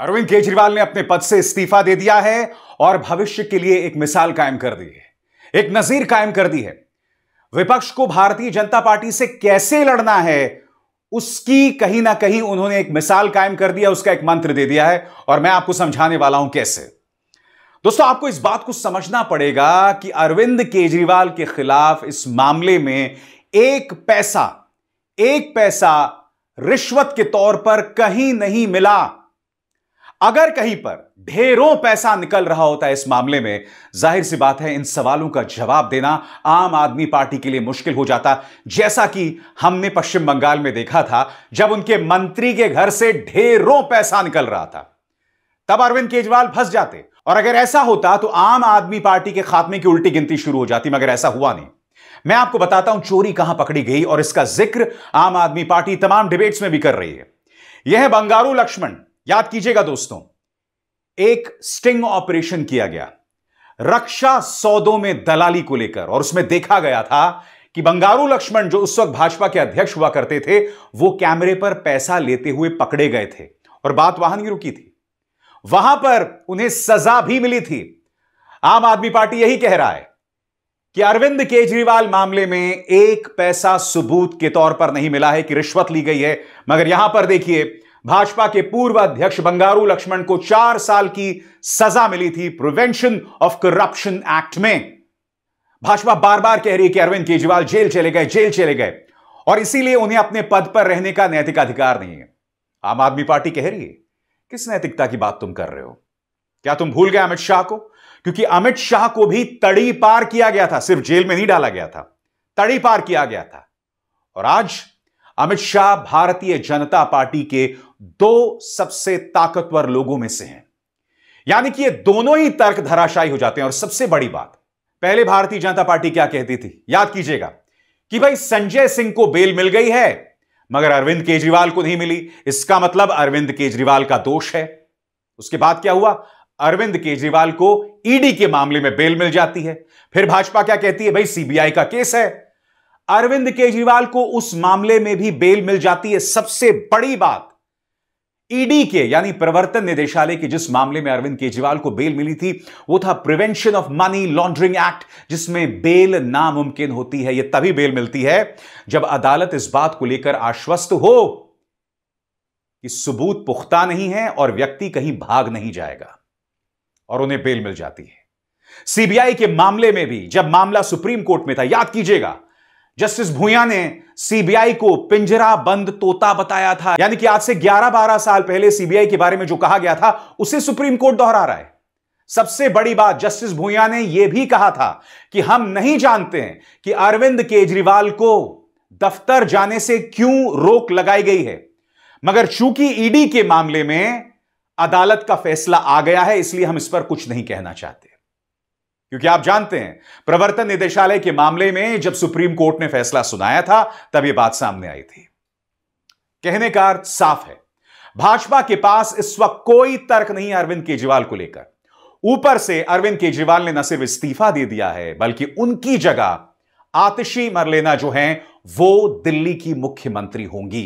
अरविंद केजरीवाल ने अपने पद से इस्तीफा दे दिया है और भविष्य के लिए एक मिसाल कायम कर दी है एक नजीर कायम कर दी है विपक्ष को भारतीय जनता पार्टी से कैसे लड़ना है उसकी कहीं ना कहीं उन्होंने एक मिसाल कायम कर दिया उसका एक मंत्र दे दिया है और मैं आपको समझाने वाला हूं कैसे दोस्तों आपको इस बात को समझना पड़ेगा कि अरविंद केजरीवाल के खिलाफ इस मामले में एक पैसा एक पैसा रिश्वत के तौर पर कहीं नहीं मिला अगर कहीं पर ढेरों पैसा निकल रहा होता है इस मामले में जाहिर सी बात है इन सवालों का जवाब देना आम आदमी पार्टी के लिए मुश्किल हो जाता जैसा कि हमने पश्चिम बंगाल में देखा था जब उनके मंत्री के घर से ढेरों पैसा निकल रहा था तब अरविंद केजरीवाल फंस जाते और अगर ऐसा होता तो आम आदमी पार्टी के खात्मे की उल्टी गिनती शुरू हो जाती मगर ऐसा हुआ नहीं मैं आपको बताता हूं चोरी कहां पकड़ी गई और इसका जिक्र आम आदमी पार्टी तमाम डिबेट्स में भी कर रही है यह बंगारू लक्ष्मण याद कीजिएगा दोस्तों एक स्टिंग ऑपरेशन किया गया रक्षा सौदों में दलाली को लेकर और उसमें देखा गया था कि बंगारू लक्ष्मण जो उस वक्त भाजपा के अध्यक्ष हुआ करते थे वो कैमरे पर पैसा लेते हुए पकड़े गए थे और बात वहां नहीं रुकी थी वहां पर उन्हें सजा भी मिली थी आम आदमी पार्टी यही कह रहा है कि अरविंद केजरीवाल मामले में एक पैसा सबूत के तौर पर नहीं मिला है कि रिश्वत ली गई है मगर यहां पर देखिए भाजपा के पूर्व अध्यक्ष बंगारू लक्ष्मण को चार साल की सजा मिली थी प्रिवेंशन ऑफ करप्शन एक्ट में भाजपा बार बार कह रही है कि अरविंद केजरीवाल जेल चले गए जेल चले गए और इसीलिए उन्हें अपने पद पर रहने का नैतिक अधिकार नहीं है आम आदमी पार्टी कह रही है किस नैतिकता की बात तुम कर रहे हो क्या तुम भूल गए अमित शाह को क्योंकि अमित शाह को भी तड़ी पार किया गया था सिर्फ जेल में नहीं डाला गया था तड़ी पार किया गया था और आज अमित शाह भारतीय जनता पार्टी के दो सबसे ताकतवर लोगों में से हैं यानी कि ये दोनों ही तर्क धराशायी हो जाते हैं और सबसे बड़ी बात पहले भारतीय जनता पार्टी क्या कहती थी याद कीजिएगा कि भाई संजय सिंह को बेल मिल गई है मगर अरविंद केजरीवाल को नहीं मिली इसका मतलब अरविंद केजरीवाल का दोष है उसके बाद क्या हुआ अरविंद केजरीवाल को ईडी के मामले में बेल मिल जाती है फिर भाजपा क्या कहती है भाई सीबीआई का केस है अरविंद केजरीवाल को उस मामले में भी बेल मिल जाती है सबसे बड़ी बात ईडी e के यानी प्रवर्तन निदेशालय के जिस मामले में अरविंद केजरीवाल को बेल मिली थी वो था prevention of money laundering act जिसमें बेल नामुमकिन होती है ये तभी बेल मिलती है जब अदालत इस बात को लेकर आश्वस्त हो कि सबूत पुख्ता नहीं है और व्यक्ति कहीं भाग नहीं जाएगा और उन्हें बेल मिल जाती है सीबीआई के मामले में भी जब मामला सुप्रीम कोर्ट में था याद कीजिएगा जस्टिस भूया ने सीबीआई को पिंजरा बंद तोता बताया था यानी कि आज से 11-12 साल पहले सीबीआई के बारे में जो कहा गया था उसे सुप्रीम कोर्ट दोहरा रहा है सबसे बड़ी बात जस्टिस भूया ने यह भी कहा था कि हम नहीं जानते हैं कि अरविंद केजरीवाल को दफ्तर जाने से क्यों रोक लगाई गई है मगर चूंकि ईडी के मामले में अदालत का फैसला आ गया है इसलिए हम इस पर कुछ नहीं कहना चाहते क्योंकि आप जानते हैं प्रवर्तन निदेशालय के मामले में जब सुप्रीम कोर्ट ने फैसला सुनाया था तब यह बात सामने आई थी कहने का अर्थ साफ है भाजपा के पास इस वक्त कोई तर्क नहीं अरविंद केजरीवाल को लेकर ऊपर से अरविंद केजरीवाल ने न सिर्फ इस्तीफा दे दिया है बल्कि उनकी जगह आतिशी मरलेना जो है वो दिल्ली की मुख्यमंत्री होंगी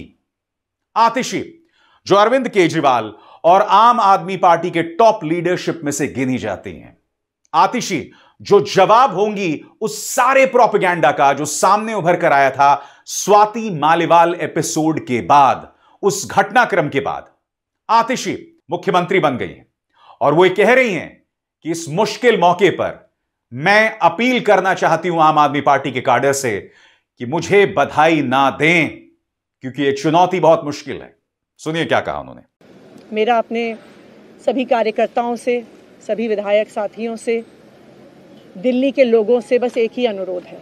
आतिशी जो अरविंद केजरीवाल और आम आदमी पार्टी के टॉप लीडरशिप में से गिनी जाती हैं आतिशी जो जवाब होंगी उस सारे प्रोपेगेंडा का जो सामने उभर कर आया था स्वाति मालिवाल एपिसोड के बाद उस घटनाक्रम के बाद आतिशी मुख्यमंत्री बन गई हैं और वो ये कह रही हैं कि इस मुश्किल मौके पर मैं अपील करना चाहती हूं आम आदमी पार्टी के कार्डर से कि मुझे बधाई ना दें क्योंकि ये चुनौती बहुत मुश्किल है सुनिए क्या कहा उन्होंने मेरा अपने सभी कार्यकर्ताओं से सभी विधायक साथियों से दिल्ली के लोगों से बस एक ही अनुरोध है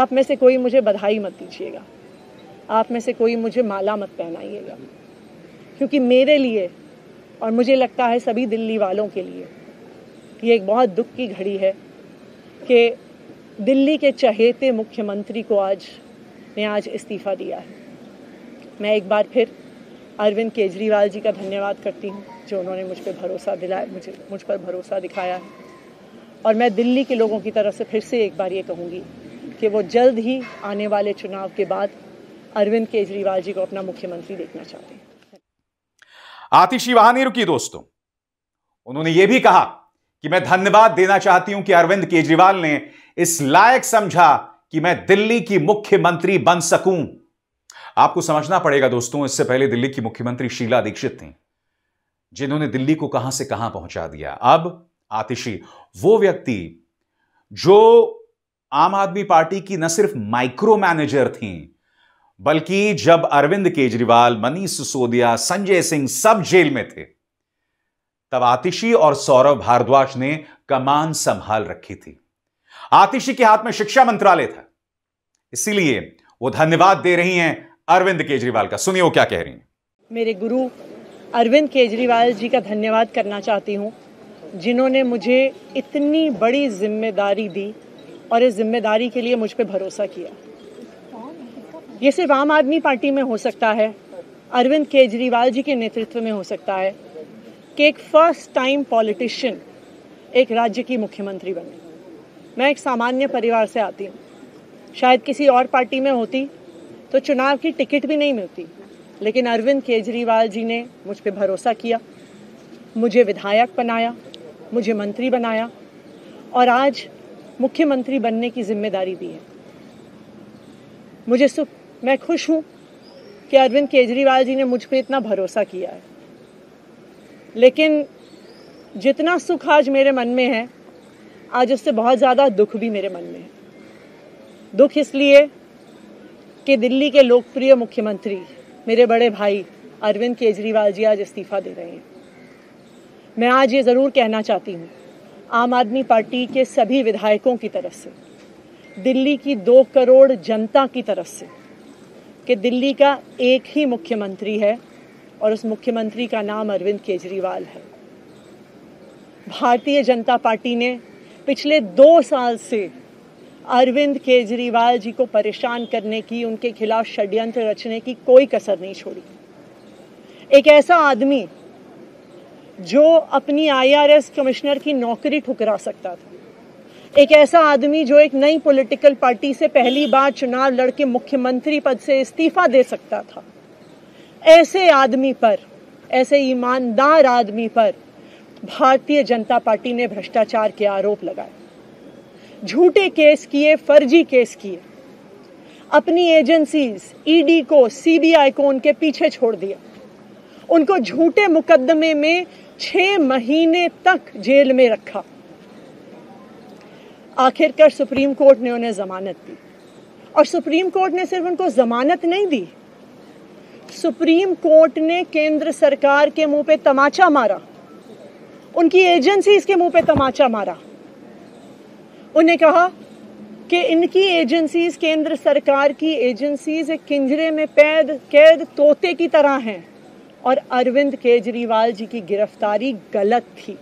आप में से कोई मुझे बधाई मत दीजिएगा आप में से कोई मुझे माला मत पहनाइएगा क्योंकि मेरे लिए और मुझे लगता है सभी दिल्ली वालों के लिए ये एक बहुत दुख की घड़ी है कि दिल्ली के चहेते मुख्यमंत्री को आज ने आज इस्तीफ़ा दिया है मैं एक बार फिर अरविंद केजरीवाल जी का धन्यवाद करती हूँ जो उन्होंने मुझ पर भरोसा दिलाया मुझे मुझ पर भरोसा दिखाया है और मैं दिल्ली के लोगों की तरफ से फिर से एक बार ये कहूँगी कि वो जल्द ही आने वाले चुनाव के बाद अरविंद केजरीवाल जी को अपना मुख्यमंत्री देखना चाहते हैं आतिशी वाहनी रुकी दोस्तों उन्होंने ये भी कहा कि मैं धन्यवाद देना चाहती हूं कि अरविंद केजरीवाल ने इस लायक समझा कि मैं दिल्ली की मुख्यमंत्री बन सकूं आपको समझना पड़ेगा दोस्तों इससे पहले दिल्ली की मुख्यमंत्री शीला दीक्षित थी जिन्होंने दिल्ली को कहां से कहां पहुंचा दिया अब आतिशी वो व्यक्ति जो आम आदमी पार्टी की न सिर्फ माइक्रो मैनेजर थी बल्कि जब अरविंद केजरीवाल मनीष सिसोदिया संजय सिंह सब जेल में थे तब आतिशी और सौरभ भारद्वाज ने कमान संभाल रखी थी आतिशी के हाथ में शिक्षा मंत्रालय था इसीलिए वो धन्यवाद दे रही हैं अरविंद केजरीवाल का सुनिए वो क्या कह रही हैं मेरे गुरु अरविंद केजरीवाल जी का धन्यवाद करना चाहती हूँ जिन्होंने मुझे इतनी बड़ी जिम्मेदारी दी और इस जिम्मेदारी के लिए मुझ पर भरोसा किया ये सिर्फ आम आदमी पार्टी में हो सकता है अरविंद केजरीवाल जी के नेतृत्व में हो सकता है कि एक फर्स्ट टाइम पॉलिटिशियन एक राज्य की मुख्यमंत्री बने मैं एक सामान्य परिवार से आती हूँ शायद किसी और पार्टी में होती तो चुनाव की टिकट भी नहीं मिलती लेकिन अरविंद केजरीवाल जी ने मुझ पर भरोसा किया मुझे विधायक बनाया मुझे मंत्री बनाया और आज मुख्यमंत्री बनने की जिम्मेदारी भी है मुझे सुख मैं खुश हूँ कि अरविंद केजरीवाल जी ने मुझ पर इतना भरोसा किया है लेकिन जितना सुख आज मेरे मन में है आज उससे बहुत ज़्यादा दुख भी मेरे मन में है दुख इसलिए कि दिल्ली के लोकप्रिय मुख्यमंत्री मेरे बड़े भाई अरविंद केजरीवाल जी आज इस्तीफा दे रहे हैं मैं आज ये ज़रूर कहना चाहती हूँ आम आदमी पार्टी के सभी विधायकों की तरफ से दिल्ली की दो करोड़ जनता की तरफ से कि दिल्ली का एक ही मुख्यमंत्री है और उस मुख्यमंत्री का नाम अरविंद केजरीवाल है भारतीय जनता पार्टी ने पिछले दो साल से अरविंद केजरीवाल जी को परेशान करने की उनके खिलाफ षड्यंत्र रचने की कोई कसर नहीं छोड़ी एक ऐसा आदमी जो अपनी आईआरएस कमिश्नर की नौकरी ठुकरा सकता था एक ऐसा आदमी जो एक नई पॉलिटिकल पार्टी से पहली बार चुनाव लड़के मुख्यमंत्री पद से इस्तीफा दे सकता था ऐसे आदमी पर ऐसे ईमानदार आदमी पर भारतीय जनता पार्टी ने भ्रष्टाचार के आरोप लगाए झूठे केस किए फर्जी केस किए अपनी एजेंसीज ईडी e को सीबीआई को उनके पीछे छोड़ दिया उनको झूठे मुकदमे में छह महीने तक जेल में रखा आखिरकार सुप्रीम कोर्ट ने उन्हें जमानत दी और सुप्रीम कोर्ट ने सिर्फ उनको जमानत नहीं दी सुप्रीम कोर्ट ने केंद्र सरकार के मुंह पे तमाचा मारा उनकी एजेंसीज के मुंह पे तमाचा मारा उन्हें कहा कि इनकी एजेंसीज केंद्र सरकार की एजेंसीज एक किंजरे में पैद कैद तोते की तरह हैं और अरविंद केजरीवाल जी की गिरफ्तारी गलत थी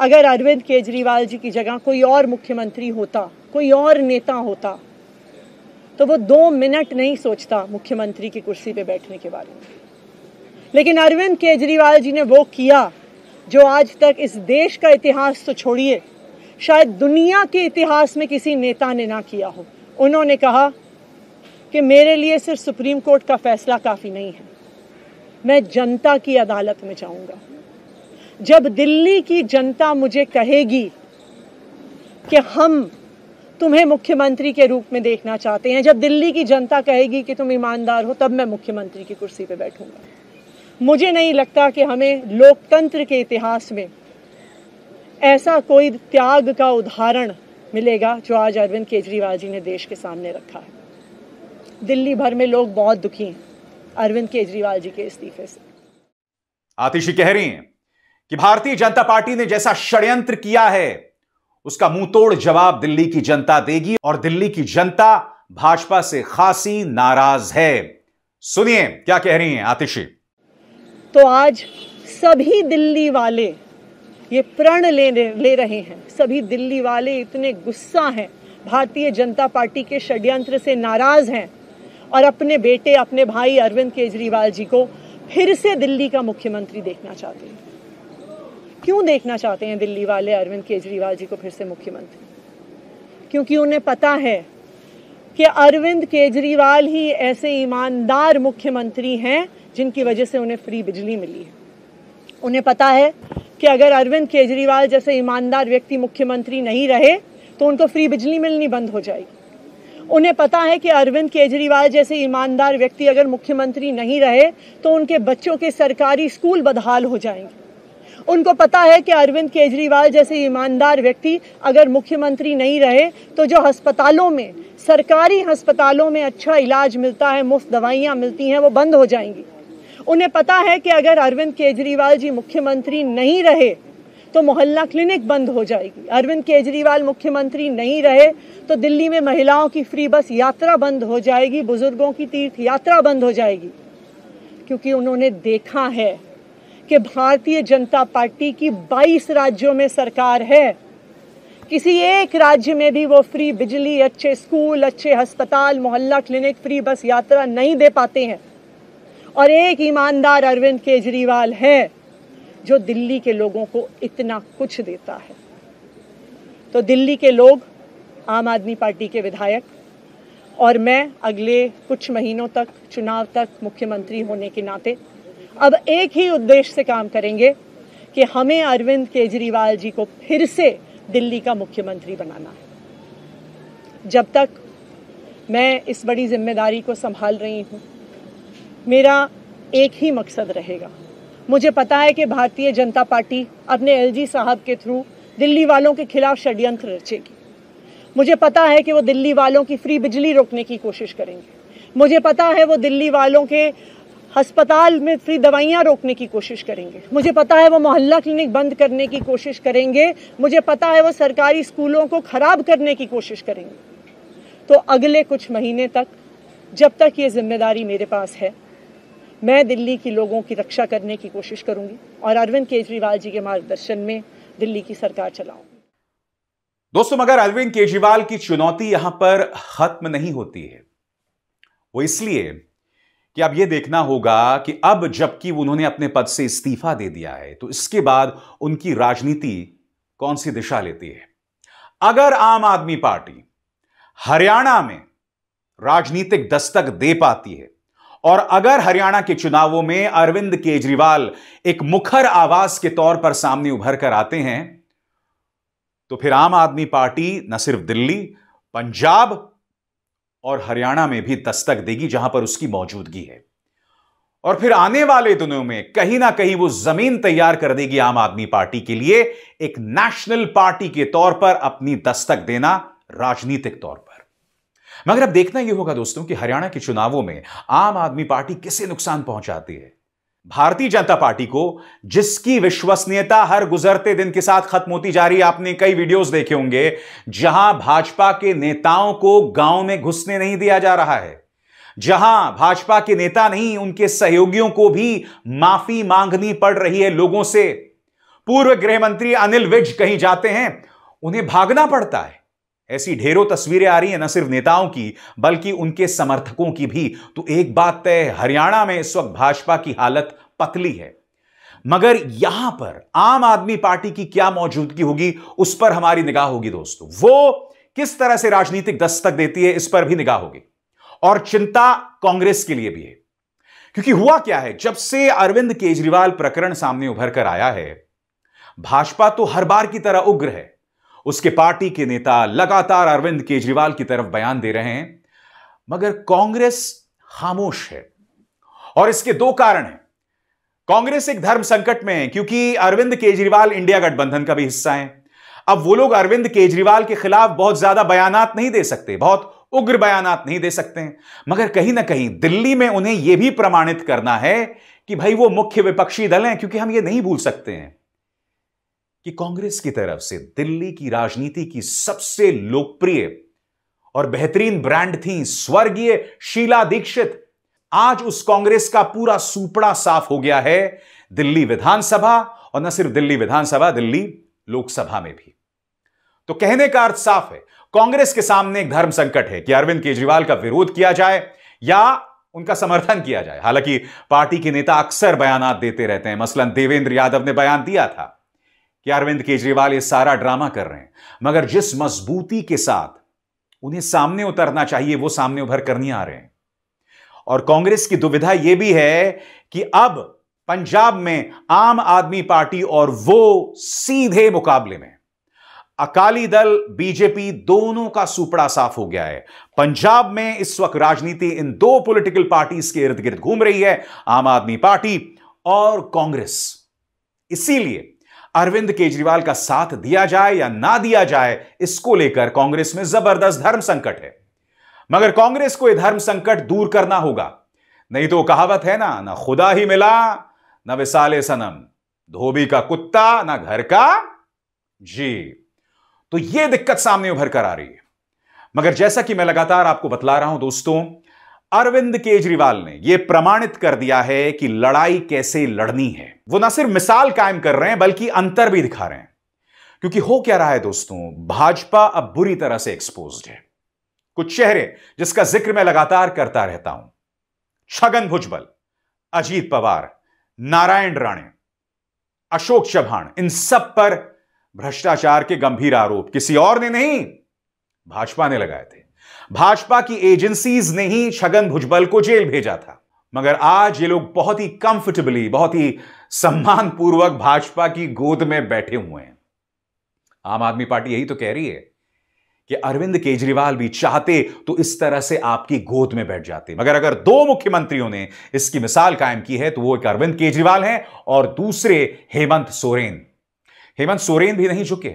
अगर अरविंद केजरीवाल जी की जगह कोई और मुख्यमंत्री होता कोई और नेता होता तो वो दो मिनट नहीं सोचता मुख्यमंत्री की कुर्सी पे बैठने के बारे में लेकिन अरविंद केजरीवाल जी ने वो किया जो आज तक इस देश का इतिहास तो छोड़िए शायद दुनिया के इतिहास में किसी नेता ने ना किया हो उन्होंने कहा कि मेरे लिए सिर्फ सुप्रीम कोर्ट का फैसला काफ़ी नहीं है मैं जनता की अदालत में जाऊंगा जब दिल्ली की जनता मुझे कहेगी कि हम तुम्हें मुख्यमंत्री के रूप में देखना चाहते हैं जब दिल्ली की जनता कहेगी कि तुम ईमानदार हो तब मैं मुख्यमंत्री की कुर्सी पर बैठूंगा मुझे नहीं लगता कि हमें लोकतंत्र के इतिहास में ऐसा कोई त्याग का उदाहरण मिलेगा जो आज अरविंद केजरीवाल जी ने देश के सामने रखा है दिल्ली भर में लोग बहुत दुखी हैं अरविंद केजरीवाल जी के इस्तीफे से आतिशी कह रही हैं कि भारतीय जनता पार्टी ने जैसा षड्यंत्र किया है उसका तोड़ जवाब दिल्ली की जनता देगी और दिल्ली की जनता भाजपा से खासी नाराज है सुनिए क्या कह रही हैं आतिशी तो आज सभी दिल्ली वाले ये प्रण ले ले रहे हैं सभी दिल्ली वाले इतने गुस्सा हैं भारतीय जनता पार्टी के षड्यंत्र से नाराज हैं और अपने बेटे अपने भाई अरविंद केजरीवाल जी को फिर से दिल्ली का मुख्यमंत्री देखना चाहते हैं क्यों देखना चाहते हैं दिल्ली वाले अरविंद केजरीवाल जी को फिर से मुख्यमंत्री क्योंकि उन्हें पता है कि अरविंद केजरीवाल ही ऐसे ईमानदार मुख्यमंत्री हैं जिनकी वजह से उन्हें फ्री बिजली मिली है उन्हें पता है कि अगर अरविंद केजरीवाल जैसे ईमानदार व्यक्ति मुख्यमंत्री नहीं रहे तो उनको फ्री बिजली मिलनी बंद हो जाएगी उन्हें पता है कि अरविंद केजरीवाल जैसे ईमानदार व्यक्ति अगर मुख्यमंत्री नहीं रहे तो उनके बच्चों के सरकारी स्कूल बदहाल हो जाएंगे उनको पता है कि अरविंद केजरीवाल जैसे ईमानदार व्यक्ति अगर मुख्यमंत्री नहीं रहे तो जो अस्पतालों में सरकारी अस्पतालों में अच्छा इलाज मिलता है मुफ्त दवाइयाँ मिलती हैं वो बंद हो जाएंगी उन्हें पता है कि अगर अरविंद केजरीवाल जी मुख्यमंत्री नहीं रहे तो मोहल्ला क्लिनिक बंद हो जाएगी अरविंद केजरीवाल मुख्यमंत्री नहीं रहे तो दिल्ली में महिलाओं की फ्री बस यात्रा बंद हो जाएगी बुजुर्गों की तीर्थ यात्रा बंद हो जाएगी क्योंकि उन्होंने देखा है कि भारतीय जनता पार्टी की 22 राज्यों में सरकार है किसी एक राज्य में भी वो फ्री बिजली अच्छे स्कूल अच्छे अस्पताल मोहल्ला क्लिनिक फ्री बस यात्रा नहीं दे पाते हैं और एक ईमानदार अरविंद केजरीवाल है जो दिल्ली के लोगों को इतना कुछ देता है तो दिल्ली के लोग आम आदमी पार्टी के विधायक और मैं अगले कुछ महीनों तक चुनाव तक मुख्यमंत्री होने के नाते अब एक ही उद्देश्य से काम करेंगे कि हमें अरविंद केजरीवाल जी को फिर से दिल्ली का मुख्यमंत्री बनाना है जब तक मैं इस बड़ी जिम्मेदारी को संभाल रही हूँ मेरा एक ही मकसद रहेगा मुझे पता है कि भारतीय जनता पार्टी अपने एलजी साहब के थ्रू दिल्ली वालों के खिलाफ षड्यंत्र रचेगी मुझे पता है कि वो दिल्ली वालों की फ्री बिजली रोकने की कोशिश करेंगे मुझे पता है वो दिल्ली वालों के अस्पताल में फ्री दवाइयाँ रोकने की कोशिश करेंगे मुझे पता है वो मोहल्ला क्लिनिक बंद करने की कोशिश करेंगे मुझे पता है वो सरकारी स्कूलों को ख़राब करने की कोशिश करेंगे तो अगले कुछ महीने तक जब तक ये जिम्मेदारी मेरे पास है मैं दिल्ली की लोगों की रक्षा करने की कोशिश करूंगी और अरविंद केजरीवाल जी के मार्गदर्शन में दिल्ली की सरकार चलाऊंगी दोस्तों मगर अरविंद केजरीवाल की चुनौती यहां पर खत्म नहीं होती है वो इसलिए कि अब यह देखना होगा कि अब जबकि उन्होंने अपने पद से इस्तीफा दे दिया है तो इसके बाद उनकी राजनीति कौन सी दिशा लेती है अगर आम आदमी पार्टी हरियाणा में राजनीतिक दस्तक दे पाती है और अगर हरियाणा के चुनावों में अरविंद केजरीवाल एक मुखर आवाज के तौर पर सामने उभर कर आते हैं तो फिर आम आदमी पार्टी न सिर्फ दिल्ली पंजाब और हरियाणा में भी दस्तक देगी जहां पर उसकी मौजूदगी है और फिर आने वाले दिनों में कहीं ना कहीं वो जमीन तैयार कर देगी आम आदमी पार्टी के लिए एक नेशनल पार्टी के तौर पर अपनी दस्तक देना राजनीतिक तौर पर मगर अब देखना यह होगा दोस्तों कि हरियाणा के चुनावों में आम आदमी पार्टी किसे नुकसान पहुंचाती है भारतीय जनता पार्टी को जिसकी विश्वसनीयता हर गुजरते दिन के साथ खत्म होती जा रही है आपने कई वीडियोस देखे होंगे जहां भाजपा के नेताओं को गांव में घुसने नहीं दिया जा रहा है जहां भाजपा के नेता नहीं उनके सहयोगियों को भी माफी मांगनी पड़ रही है लोगों से पूर्व गृह मंत्री अनिल विज कहीं जाते हैं उन्हें भागना पड़ता है ऐसी ढेरों तस्वीरें आ रही हैं न सिर्फ नेताओं की बल्कि उनके समर्थकों की भी तो एक बात तय हरियाणा में इस वक्त भाजपा की हालत पतली है मगर यहां पर आम आदमी पार्टी की क्या मौजूदगी होगी उस पर हमारी निगाह होगी दोस्तों वो किस तरह से राजनीतिक दस्तक देती है इस पर भी निगाह होगी और चिंता कांग्रेस के लिए भी है क्योंकि हुआ क्या है जब से अरविंद केजरीवाल प्रकरण सामने उभर कर आया है भाजपा तो हर बार की तरह उग्र है उसके पार्टी के नेता लगातार अरविंद केजरीवाल की तरफ बयान दे रहे हैं मगर कांग्रेस खामोश है और इसके दो कारण हैं कांग्रेस एक धर्म संकट में है क्योंकि अरविंद केजरीवाल इंडिया गठबंधन का भी हिस्सा है अब वो लोग अरविंद केजरीवाल के खिलाफ बहुत ज्यादा बयानात नहीं दे सकते बहुत उग्र बयानात नहीं दे सकते मगर कहीं ना कहीं दिल्ली में उन्हें यह भी प्रमाणित करना है कि भाई वो मुख्य विपक्षी दल हैं क्योंकि हम ये नहीं भूल सकते हैं कि कांग्रेस की तरफ से दिल्ली की राजनीति की सबसे लोकप्रिय और बेहतरीन ब्रांड थी स्वर्गीय शीला दीक्षित आज उस कांग्रेस का पूरा सूपड़ा साफ हो गया है दिल्ली विधानसभा और न सिर्फ दिल्ली विधानसभा दिल्ली लोकसभा में भी तो कहने का अर्थ साफ है कांग्रेस के सामने एक धर्म संकट है कि अरविंद केजरीवाल का विरोध किया जाए या उनका समर्थन किया जाए हालांकि पार्टी के नेता अक्सर बयान देते रहते हैं मसलन देवेंद्र यादव ने बयान दिया था कि अरविंद केजरीवाल ये सारा ड्रामा कर रहे हैं मगर जिस मजबूती के साथ उन्हें सामने उतरना चाहिए वो सामने उभर कर नहीं आ रहे हैं और कांग्रेस की दुविधा यह भी है कि अब पंजाब में आम आदमी पार्टी और वो सीधे मुकाबले में अकाली दल बीजेपी दोनों का सुपड़ा साफ हो गया है पंजाब में इस वक्त राजनीति इन दो पॉलिटिकल पार्टीज के इर्द गिर्द घूम रही है आम आदमी पार्टी और कांग्रेस इसीलिए अरविंद केजरीवाल का साथ दिया जाए या ना दिया जाए इसको लेकर कांग्रेस में जबरदस्त धर्म संकट है मगर कांग्रेस को यह धर्म संकट दूर करना होगा नहीं तो कहावत है ना ना खुदा ही मिला ना विसाले सनम धोबी का कुत्ता ना घर का जी तो यह दिक्कत सामने उभर कर आ रही है मगर जैसा कि मैं लगातार आपको बतला रहा हूं दोस्तों अरविंद केजरीवाल ने यह प्रमाणित कर दिया है कि लड़ाई कैसे लड़नी है वो ना सिर्फ मिसाल कायम कर रहे हैं बल्कि अंतर भी दिखा रहे हैं क्योंकि हो क्या रहा है दोस्तों भाजपा अब बुरी तरह से एक्सपोज है कुछ चेहरे जिसका जिक्र मैं लगातार करता रहता हूं छगन भुजबल अजीत पवार नारायण राणे अशोक चव्हाण इन सब पर भ्रष्टाचार के गंभीर आरोप किसी और ने नहीं भाजपा ने लगाए थे भाजपा की एजेंसीज ने ही छगन भुजबल को जेल भेजा था मगर आज ये लोग बहुत ही कंफर्टेबली बहुत ही सम्मान पूर्वक भाजपा की गोद में बैठे हुए हैं आम आदमी पार्टी यही तो कह रही है कि अरविंद केजरीवाल भी चाहते तो इस तरह से आपकी गोद में बैठ जाते मगर अगर दो मुख्यमंत्रियों ने इसकी मिसाल कायम की है तो वो एक अरविंद केजरीवाल हैं और दूसरे हेमंत सोरेन हेमंत सोरेन भी नहीं झुके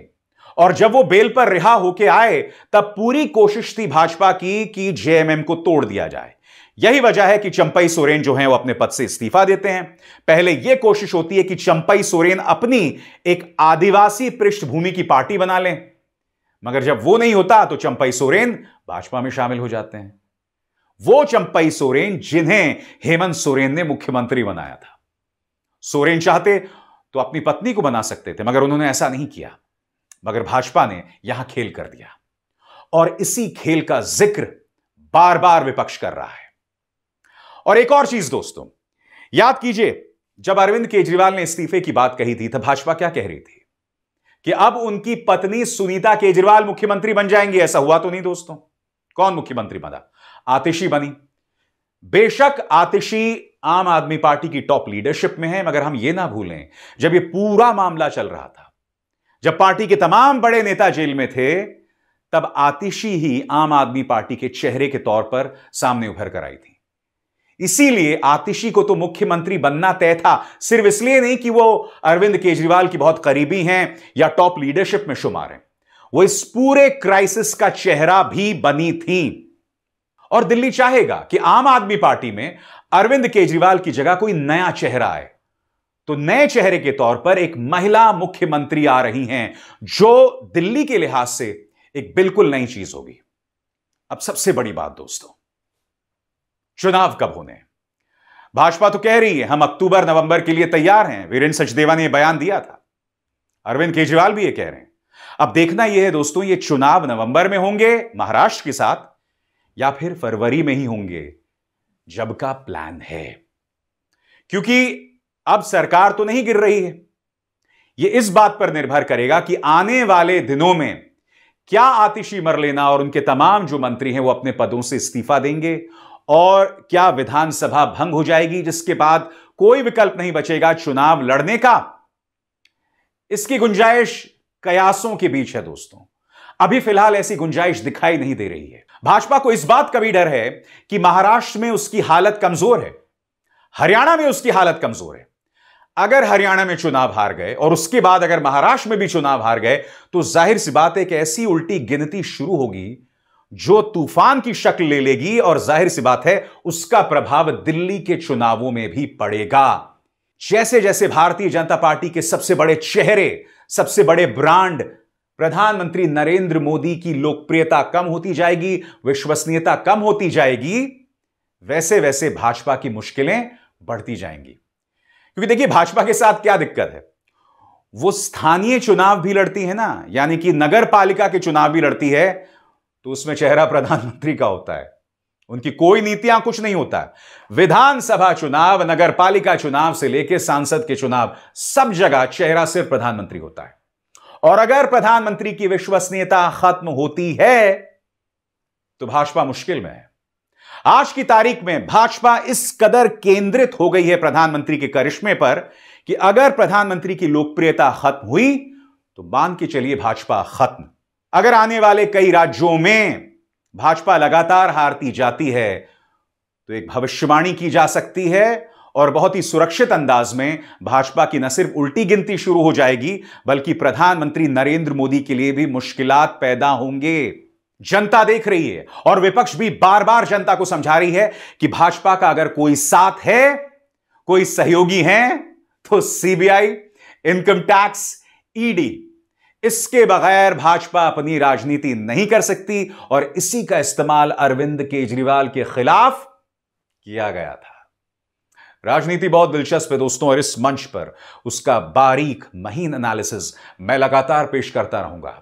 और जब वो बेल पर रिहा होकर आए तब पूरी कोशिश थी भाजपा की कि जेएमएम को तोड़ दिया जाए यही वजह है कि चंपई सोरेन जो हैं वो अपने पद से इस्तीफा देते हैं पहले यह कोशिश होती है कि चंपई सोरेन अपनी एक आदिवासी पृष्ठभूमि की पार्टी बना लें मगर जब वो नहीं होता तो चंपई सोरेन भाजपा में शामिल हो जाते हैं वो चंपई सोरेन जिन्हें हेमंत सोरेन ने मुख्यमंत्री बनाया था सोरेन चाहते तो अपनी पत्नी को बना सकते थे मगर उन्होंने ऐसा नहीं किया मगर भाजपा ने यहां खेल कर दिया और इसी खेल का जिक्र बार बार विपक्ष कर रहा है और एक और चीज दोस्तों याद कीजिए जब अरविंद केजरीवाल ने इस्तीफे की बात कही थी तो भाजपा क्या कह रही थी कि अब उनकी पत्नी सुनीता केजरीवाल मुख्यमंत्री बन जाएंगी ऐसा हुआ तो नहीं दोस्तों कौन मुख्यमंत्री बना आतिशी बनी बेशक आतिशी आम आदमी पार्टी की टॉप लीडरशिप में है मगर हम यह ना भूलें जब यह पूरा मामला चल रहा था जब पार्टी के तमाम बड़े नेता जेल में थे तब आतिशी ही आम आदमी पार्टी के चेहरे के तौर पर सामने उभर कर आई थी इसीलिए आतिशी को तो मुख्यमंत्री बनना तय था सिर्फ इसलिए नहीं कि वो अरविंद केजरीवाल की बहुत करीबी हैं या टॉप लीडरशिप में शुमार हैं वो इस पूरे क्राइसिस का चेहरा भी बनी थी और दिल्ली चाहेगा कि आम आदमी पार्टी में अरविंद केजरीवाल की जगह कोई नया चेहरा आए तो नए चेहरे के तौर पर एक महिला मुख्यमंत्री आ रही हैं जो दिल्ली के लिहाज से एक बिल्कुल नई चीज होगी अब सबसे बड़ी बात दोस्तों चुनाव कब होने भाजपा तो कह रही है हम अक्टूबर नवंबर के लिए तैयार हैं वीरेंद्र सचदेवा ने यह बयान दिया था अरविंद केजरीवाल भी यह कह रहे हैं अब देखना यह है दोस्तों ये चुनाव नवंबर में होंगे महाराष्ट्र के साथ या फिर फरवरी में ही होंगे जब का प्लान है क्योंकि अब सरकार तो नहीं गिर रही है यह इस बात पर निर्भर करेगा कि आने वाले दिनों में क्या आतिशी मर लेना और उनके तमाम जो मंत्री हैं वो अपने पदों से इस्तीफा देंगे और क्या विधानसभा भंग हो जाएगी जिसके बाद कोई विकल्प नहीं बचेगा चुनाव लड़ने का इसकी गुंजाइश कयासों के बीच है दोस्तों अभी फिलहाल ऐसी गुंजाइश दिखाई नहीं दे रही है भाजपा को इस बात का भी डर है कि महाराष्ट्र में उसकी हालत कमजोर है हरियाणा में उसकी हालत कमजोर है अगर हरियाणा में चुनाव हार गए और उसके बाद अगर महाराष्ट्र में भी चुनाव हार गए तो जाहिर सी बात एक ऐसी उल्टी गिनती शुरू होगी जो तूफान की शक्ल ले लेगी और जाहिर सी बात है उसका प्रभाव दिल्ली के चुनावों में भी पड़ेगा जैसे जैसे भारतीय जनता पार्टी के सबसे बड़े चेहरे सबसे बड़े ब्रांड प्रधानमंत्री नरेंद्र मोदी की लोकप्रियता कम होती जाएगी विश्वसनीयता कम होती जाएगी वैसे वैसे भाजपा की मुश्किलें बढ़ती जाएंगी क्योंकि देखिए भाजपा के साथ क्या दिक्कत है वो स्थानीय चुनाव भी लड़ती है ना यानी कि नगर पालिका के चुनाव भी लड़ती है तो उसमें चेहरा प्रधानमंत्री का होता है उनकी कोई नीतियां कुछ नहीं होता विधानसभा चुनाव नगर पालिका चुनाव से लेकर सांसद के चुनाव सब जगह चेहरा सिर्फ प्रधानमंत्री होता है और अगर प्रधानमंत्री की विश्वसनीयता खत्म होती है तो भाजपा मुश्किल में है आज की तारीख में भाजपा इस कदर केंद्रित हो गई है प्रधानमंत्री के करिश्मे पर कि अगर प्रधानमंत्री की लोकप्रियता खत्म हुई तो बांध के चलिए भाजपा खत्म अगर आने वाले कई राज्यों में भाजपा लगातार हारती जाती है तो एक भविष्यवाणी की जा सकती है और बहुत ही सुरक्षित अंदाज में भाजपा की न सिर्फ उल्टी गिनती शुरू हो जाएगी बल्कि प्रधानमंत्री नरेंद्र मोदी के लिए भी मुश्किलात पैदा होंगे जनता देख रही है और विपक्ष भी बार बार जनता को समझा रही है कि भाजपा का अगर कोई साथ है कोई सहयोगी है तो सीबीआई इनकम टैक्स ईडी इसके बगैर भाजपा अपनी राजनीति नहीं कर सकती और इसी का इस्तेमाल अरविंद केजरीवाल के खिलाफ किया गया था राजनीति बहुत दिलचस्प है दोस्तों और इस मंच पर उसका बारीक महीन एनालिसिस मैं लगातार पेश करता रहूंगा